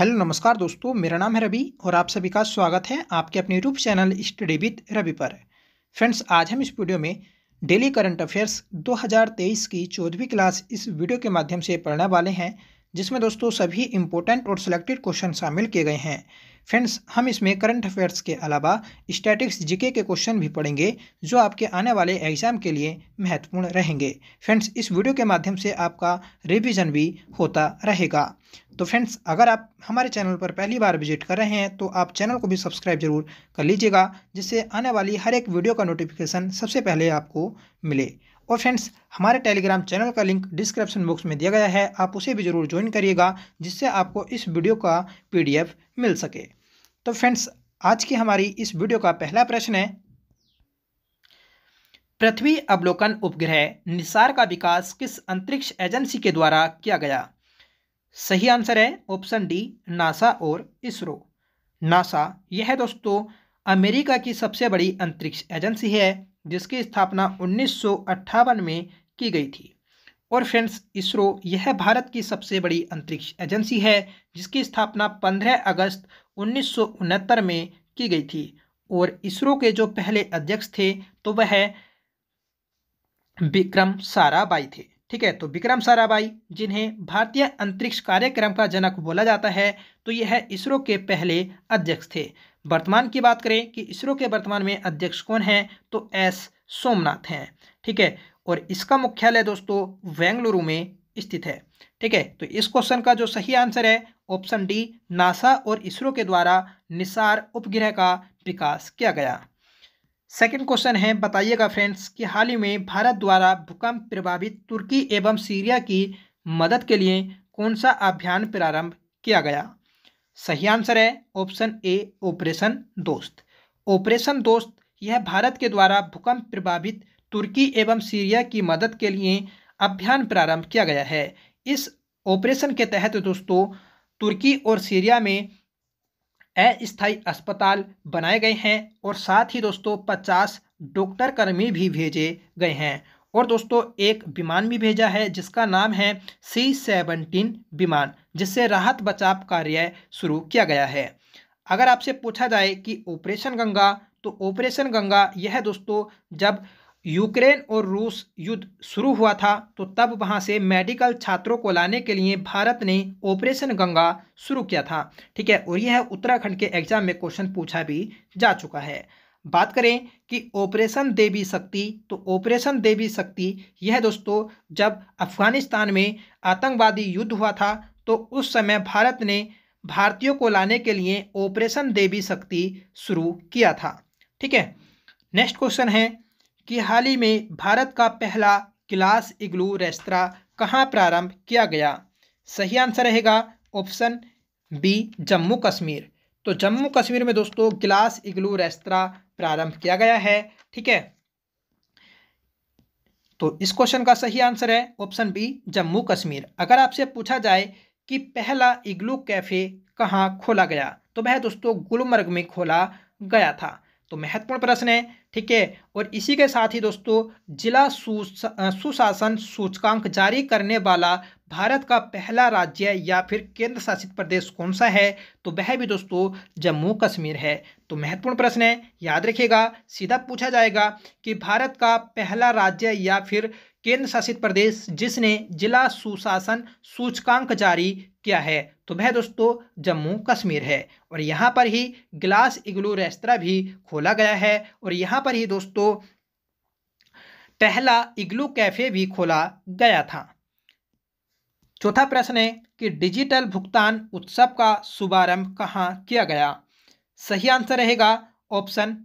hello नमस्कार दोस्तों मेरा नाम है रवि और आप सभी का स्वागत है आपके अपने YouTube channel study with Ravi पर फ्रेंड्स आज हम इस वीडियो में डेली करंट अफेयर्स 2023 की चौदहवीं क्लास इस वीडियो के माध्यम से पढ़ने वाले हैं जिसमें दोस्तों सभी इंपॉर्टेंट और सिलेक्टेड क्वेश्चन शामिल किए गए हैं फ्रेंड्स हम इसमें करंट अफेयर्स के अलावा स्टैटिक्स जीके के क्वेश्चन भी पढ़ेंगे जो आपके आने वाले एग्जाम के लिए महत्वपूर्ण रहेंगे फ्रेंड्स इस वीडियो के माध्यम से आपका रिवीजन भी होता रहेगा तो फ्रेंड्स अगर आप हमारे चैनल पर पहली बार विजिट कर रहे हैं तो आप चैनल को भी सब्सक्राइब जरूर कर लीजिएगा जिससे आने वाली हर एक वीडियो का नोटिफिकेशन सबसे पहले आपको मिले और फ्रेंड्स हमारे टेलीग्राम चैनल का लिंक डिस्क्रिप्शन बॉक्स में दिया गया है आप उसे भी ज़रूर ज्वाइन करिएगा जिससे आपको इस वीडियो का पी मिल सके तो फ्रेंड्स आज की हमारी इस वीडियो का पहला प्रश्न है पृथ्वी अवलोकन उपग्रह निसार का विकास किस अंतरिक्ष एजेंसी के द्वारा किया गया सही आंसर है ऑप्शन डी नासा और इसरो नासा यह है दोस्तों अमेरिका की सबसे बड़ी अंतरिक्ष एजेंसी है जिसकी स्थापना उन्नीस में की गई थी और फ्रेंड्स इसरो यह भारत की सबसे बड़ी अंतरिक्ष एजेंसी है जिसकी स्थापना 15 अगस्त उन्नीस में की गई थी और इसरो के जो पहले अध्यक्ष थे तो वह विक्रम साराबाई थे ठीक है तो विक्रम साराभाई जिन्हें भारतीय अंतरिक्ष कार्यक्रम का जनक बोला जाता है तो यह इसरो के पहले अध्यक्ष थे वर्तमान की बात करें कि इसरो के वर्तमान में अध्यक्ष कौन है तो एस सोमनाथ हैं ठीक है और इसका मुख्यालय दोस्तों बेंगलुरु में स्थित है ठीक है तो इस क्वेश्चन का जो सही आंसर है ऑप्शन डी नासा और इसरो के द्वारा निसार उपग्रह का विकास किया गया सेकंड क्वेश्चन है बताइएगा फ्रेंड्स कि हाल ही में भारत द्वारा भूकंप प्रभावित तुर्की एवं सीरिया की मदद के लिए कौन सा अभियान प्रारंभ किया गया सही आंसर है ऑप्शन ए ऑपरेशन दोस्त ऑपरेशन दोस्त यह भारत के द्वारा भूकंप प्रभावित तुर्की एवं सीरिया की मदद के लिए अभियान प्रारंभ किया गया है इस ऑपरेशन के तहत दोस्तों तुर्की और सीरिया में अस्थायी अस्पताल बनाए गए हैं और साथ ही दोस्तों पचास डॉक्टर कर्मी भी भेजे गए हैं और दोस्तों एक विमान भी भेजा है जिसका नाम है सी सेवनटीन विमान जिससे राहत बचाव कार्य शुरू किया गया है अगर आपसे पूछा जाए कि ऑपरेशन गंगा तो ऑपरेशन गंगा यह दोस्तों जब यूक्रेन और रूस युद्ध शुरू हुआ था तो तब वहाँ से मेडिकल छात्रों को लाने के लिए भारत ने ऑपरेशन गंगा शुरू किया था ठीक है और यह उत्तराखंड के एग्जाम में क्वेश्चन पूछा भी जा चुका है बात करें कि ऑपरेशन देवी शक्ति तो ऑपरेशन देवी शक्ति यह दोस्तों जब अफगानिस्तान में आतंकवादी युद्ध हुआ था तो उस समय भारत ने भारतीयों को लाने के लिए ऑपरेशन देवी शक्ति शुरू किया था ठीक है नेक्स्ट क्वेश्चन है कि हाल ही में भारत का पहला क्लास इग्लू रेस्तरा कहाँ प्रारंभ किया गया सही आंसर रहेगा ऑप्शन बी जम्मू कश्मीर तो जम्मू कश्मीर में दोस्तों गिलास इग्लू रेस्तरा प्रारंभ किया गया है ठीक है तो इस क्वेश्चन का सही आंसर है ऑप्शन बी जम्मू कश्मीर अगर आपसे पूछा जाए कि पहला इग्लू कैफ़े कहाँ खोला गया तो वह दोस्तों गुलमर्ग में खोला गया था तो महत्वपूर्ण प्रश्न है ठीक है और इसी के साथ ही दोस्तों जिला सुशासन सूचकांक जारी करने वाला भारत का पहला राज्य या फिर केंद्र शासित प्रदेश कौन सा है तो वह भी दोस्तों जम्मू कश्मीर है तो महत्वपूर्ण प्रश्न है याद रखिएगा सीधा पूछा जाएगा कि भारत का पहला राज्य या फिर केंद्र शासित प्रदेश जिसने जिला सुशासन सूचकांक जारी क्या है तो वह दोस्तों जम्मू कश्मीर है और यहाँ पर ही ग्लास इग्लू रेस्तरा भी खोला गया है और यहाँ पर ही दोस्तों पहला इग्लू कैफ़े भी खोला गया था चौथा प्रश्न है कि डिजिटल भुगतान उत्सव का शुभारंभ कहाँ किया गया सही आंसर रहेगा ऑप्शन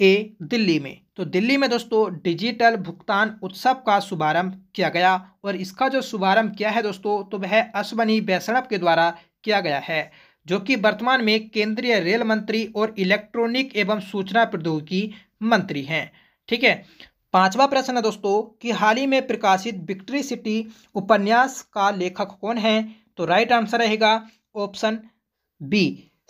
ए दिल्ली में तो दिल्ली में दोस्तों डिजिटल भुगतान उत्सव का शुभारंभ किया गया और इसका जो शुभारंभ किया है दोस्तों तो वह अश्वनी बैष्णव के द्वारा किया गया है जो कि वर्तमान में केंद्रीय रेल मंत्री और इलेक्ट्रॉनिक एवं सूचना प्रौद्योगिकी मंत्री हैं ठीक है पांचवा प्रश्न है दोस्तों कि हाल ही में प्रकाशित विक्ट्री सिटी उपन्यास का लेखक कौन है तो राइट आंसर रहेगा ऑप्शन बी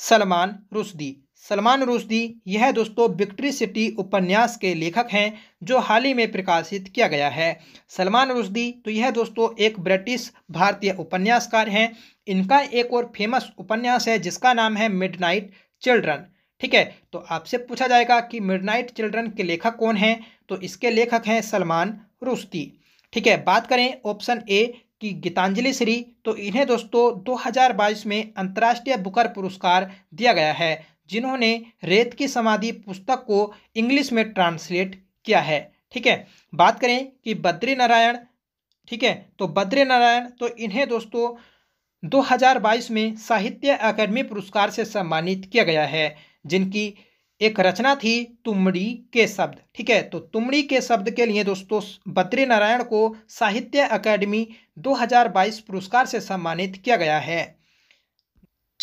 सलमान रुशदी सलमान रुश्दी यह दोस्तों विक्ट्री सिटी उपन्यास के लेखक हैं जो हाल ही में प्रकाशित किया गया है सलमान रुश्दी तो यह दोस्तों एक ब्रिटिश भारतीय उपन्यासकार हैं इनका एक और फेमस उपन्यास है जिसका नाम है मिडनाइट चिल्ड्रन ठीक है तो आपसे पूछा जाएगा कि मिडनाइट चिल्ड्रन के लेखक कौन हैं तो इसके लेखक हैं सलमान रुश्दी ठीक है बात करें ऑप्शन ए की गीतांजलि श्री तो इन्हें दोस्तों 2022 में अंतर्राष्ट्रीय बुकर पुरस्कार दिया गया है जिन्होंने रेत की समाधि पुस्तक को इंग्लिश में ट्रांसलेट किया है ठीक है बात करें कि बद्री नारायण ठीक है तो बद्री नारायण तो इन्हें दोस्तों 2022 में साहित्य अकादमी पुरस्कार से सम्मानित किया गया है जिनकी एक रचना थी तुमड़ी के शब्द ठीक है तो तुमड़ी के शब्द के लिए दोस्तों बद्री नारायण को साहित्य अकादमी 2022 पुरस्कार से सम्मानित किया गया है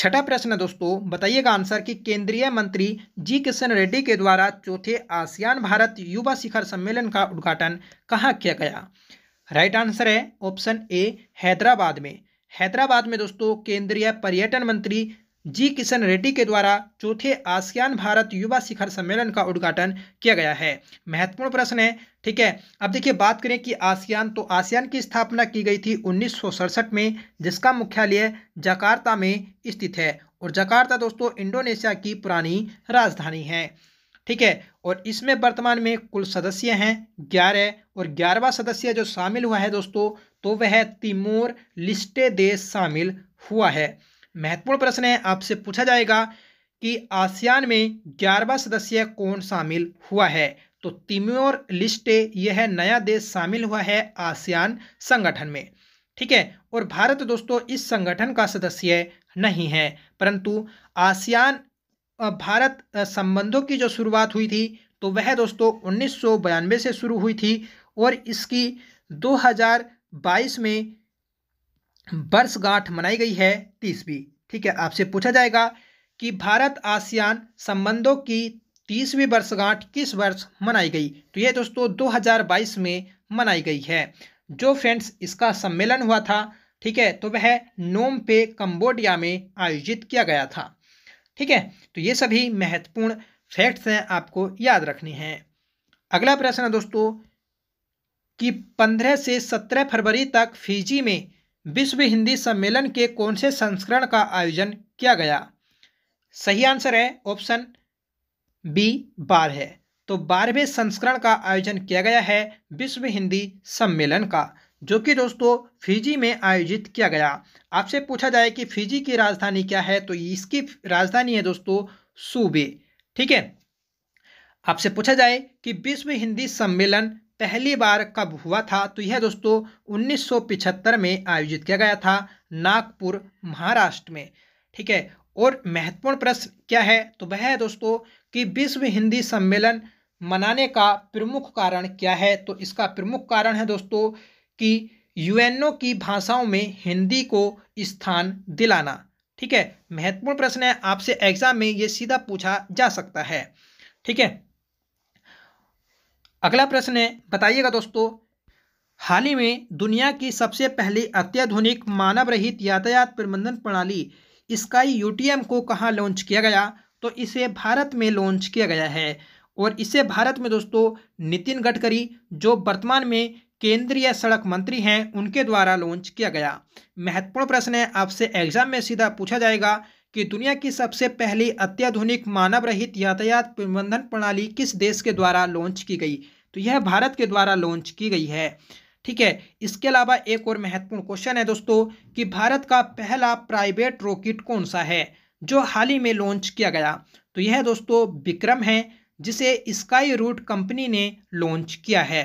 छठा प्रश्न है दोस्तों बताइएगा आंसर कि केंद्रीय मंत्री जी किशन रेड्डी के द्वारा चौथे आसियान भारत युवा शिखर सम्मेलन का उद्घाटन कहाँ किया गया राइट आंसर है ऑप्शन ए हैदराबाद में हैदराबाद में दोस्तों केंद्रीय पर्यटन मंत्री जी किशन रेड्डी के द्वारा चौथे आसियान भारत युवा शिखर सम्मेलन का उद्घाटन किया गया है महत्वपूर्ण प्रश्न है ठीक है अब देखिए बात करें कि आसियान तो आसियान की स्थापना की गई थी उन्नीस में जिसका मुख्यालय जकार्ता में स्थित है और जकार्ता दोस्तों इंडोनेशिया की पुरानी राजधानी है ठीक है और इसमें वर्तमान में कुल सदस्य हैं ग्यारह और ग्यारहवा सदस्य जो शामिल हुआ है दोस्तों तो वह तिमोर लिस्टे देश शामिल हुआ है महत्वपूर्ण प्रश्न है आपसे पूछा जाएगा कि आसियान में ग्यारहवा सदस्य कौन शामिल हुआ है तो तिमोर लिस्टे यह नया देश शामिल हुआ है आसियान संगठन में ठीक है और भारत दोस्तों इस संगठन का सदस्य नहीं है परंतु आसियान भारत संबंधों की जो शुरुआत हुई थी तो वह दोस्तों उन्नीस से शुरू हुई थी और इसकी 2022 में वर्षगांठ मनाई गई है तीसवीं ठीक है आपसे पूछा जाएगा कि भारत आसियान संबंधों की तीसवीं वर्षगांठ किस वर्ष मनाई गई तो ये दोस्तों 2022 में मनाई गई है जो फ्रेंड्स इसका सम्मेलन हुआ था ठीक है तो वह नोम पे कंबोडिया में आयोजित किया गया था ठीक है तो ये सभी महत्वपूर्ण फैक्ट्स हैं आपको याद रखने हैं अगला प्रश्न है दोस्तों कि 15 से 17 फरवरी तक फिजी में विश्व हिंदी सम्मेलन के कौन से संस्करण का आयोजन किया गया सही आंसर है ऑप्शन बी बार है तो बारहवें संस्करण का आयोजन किया गया है विश्व हिंदी सम्मेलन का जो कि दोस्तों फिजी में आयोजित किया गया आपसे पूछा जाए कि फिजी की राजधानी क्या है तो इसकी राजधानी है दोस्तों सूबे ठीक है आपसे पूछा जाए कि विश्व हिंदी सम्मेलन पहली बार कब हुआ था तो यह दोस्तों 1975 में आयोजित किया गया था नागपुर महाराष्ट्र में ठीक है और महत्वपूर्ण प्रश्न क्या है तो वह है दोस्तों कि विश्व हिंदी सम्मेलन मनाने का प्रमुख कारण क्या है तो इसका प्रमुख कारण है दोस्तों कि यूएनओ की भाषाओं में हिंदी को स्थान दिलाना ठीक है महत्वपूर्ण प्रश्न है आपसे एग्जाम में ये सीधा पूछा जा सकता है ठीक है अगला प्रश्न है बताइएगा दोस्तों हाल ही में दुनिया की सबसे पहली अत्याधुनिक मानव रहित यातायात प्रबंधन प्रणाली स्काई यूटीएम को कहाँ लॉन्च किया गया तो इसे भारत में लॉन्च किया गया है और इसे भारत में दोस्तों नितिन गडकरी जो वर्तमान में केंद्रीय सड़क मंत्री हैं उनके द्वारा लॉन्च किया गया महत्वपूर्ण प्रश्न है आपसे एग्जाम में सीधा पूछा जाएगा कि दुनिया की सबसे पहली अत्याधुनिक मानव रहित यातायात प्रबंधन प्रणाली किस देश के द्वारा लॉन्च की गई तो यह भारत के द्वारा लॉन्च की गई है ठीक है इसके अलावा एक और महत्वपूर्ण क्वेश्चन है दोस्तों कि भारत का पहला प्राइवेट रॉकेट कौन सा है जो हाल ही में लॉन्च किया गया तो यह दोस्तों विक्रम है जिसे स्काई रूट कंपनी ने लॉन्च किया है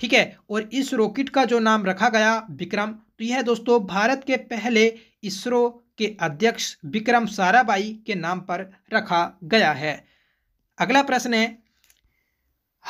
ठीक है और इस रॉकेट का जो नाम रखा गया विक्रम तो यह दोस्तों भारत के पहले इसरो के अध्यक्ष विक्रम साराभाई के नाम पर रखा गया है अगला प्रश्न है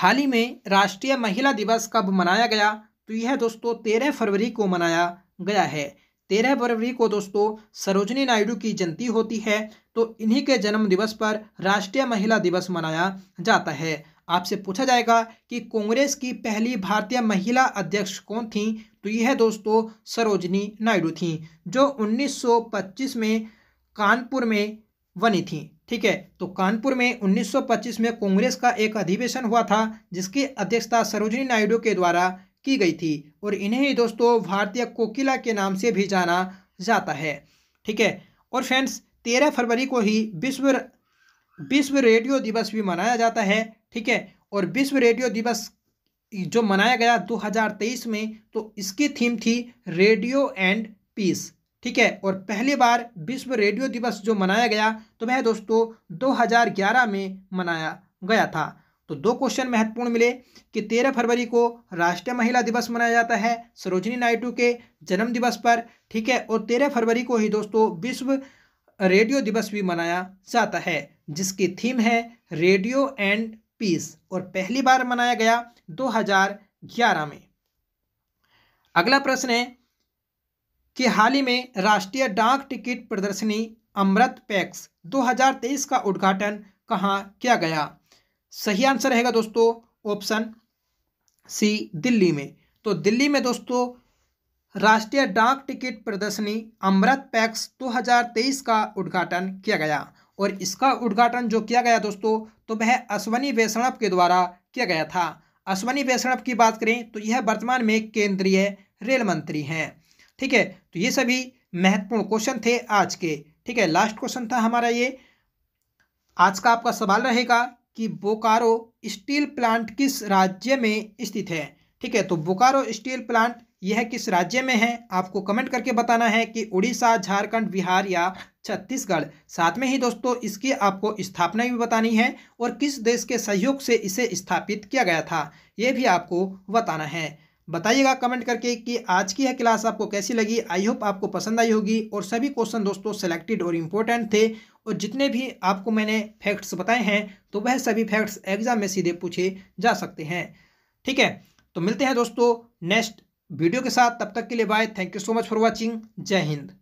हाल ही में राष्ट्रीय महिला दिवस कब मनाया गया तो यह दोस्तों तेरह फरवरी को मनाया गया है तेरह फरवरी को दोस्तों सरोजनी नायडू की जयंती होती है तो इन्हीं के जन्म दिवस पर राष्ट्रीय महिला दिवस मनाया जाता है आपसे पूछा जाएगा कि कांग्रेस की पहली भारतीय महिला अध्यक्ष कौन थी तो यह दोस्तों सरोजनी नायडू थी जो 1925 में कानपुर में बनी थी ठीक है तो कानपुर में 1925 में कांग्रेस का एक अधिवेशन हुआ था जिसकी अध्यक्षता सरोजनी नायडू के द्वारा की गई थी और इन्हें ही दोस्तों भारतीय कोकिला के नाम से भी जाना जाता है ठीक है और फ्रेंड्स तेरह फरवरी को ही विश्व विश्व रेडियो दिवस भी मनाया जाता है ठीक है और विश्व रेडियो दिवस जो मनाया गया 2023 में तो इसकी थीम थी रेडियो एंड पीस ठीक है और पहली बार विश्व रेडियो दिवस जो मनाया गया तो वह दोस्तों 2011 में मनाया गया था तो दो क्वेश्चन महत्वपूर्ण मिले कि तेरह फरवरी को राष्ट्रीय महिला दिवस मनाया जाता है सरोजनी नायडू के जन्म दिवस पर ठीक है और तेरह फरवरी को ही दोस्तों विश्व रेडियो दिवस भी मनाया जाता है जिसकी थीम है रेडियो एंड पीस और पहली बार मनाया गया 2011 में अगला प्रश्न है कि हाल ही में राष्ट्रीय डाक टिकट प्रदर्शनी अमृत पैक्स 2023 का उद्घाटन कहाँ किया गया सही आंसर रहेगा दोस्तों ऑप्शन सी दिल्ली में तो दिल्ली में दोस्तों राष्ट्रीय डाक टिकट प्रदर्शनी अमृत पैक्स 2023 का उद्घाटन किया गया और इसका उद्घाटन जो किया गया दोस्तों तो वह अश्वनी वैष्णव के द्वारा किया गया था अश्वनी वैष्णव की बात करें तो यह वर्तमान में केंद्रीय रेल मंत्री हैं ठीक है तो ये सभी महत्वपूर्ण क्वेश्चन थे आज के ठीक है लास्ट क्वेश्चन था हमारा ये आज का आपका सवाल रहेगा कि बोकारो स्टील प्लांट किस राज्य में स्थित है ठीक है तो बोकारो स्टील प्लांट यह किस राज्य में है आपको कमेंट करके बताना है कि उड़ीसा झारखंड बिहार या छत्तीसगढ़ साथ में ही दोस्तों इसकी आपको स्थापना भी बतानी है और किस देश के सहयोग से इसे स्थापित किया गया था ये भी आपको बताना है बताइएगा कमेंट करके कि आज की यह क्लास आपको कैसी लगी आई होप आपको पसंद आई होगी और सभी क्वेश्चन दोस्तों सेलेक्टेड और इम्पोर्टेंट थे और जितने भी आपको मैंने फैक्ट्स बताए हैं तो वह सभी फैक्ट्स एग्जाम में सीधे पूछे जा सकते हैं ठीक है तो मिलते हैं दोस्तों नेक्स्ट वीडियो के साथ तब तक के लिए bye thank you so much for watching जय हिंद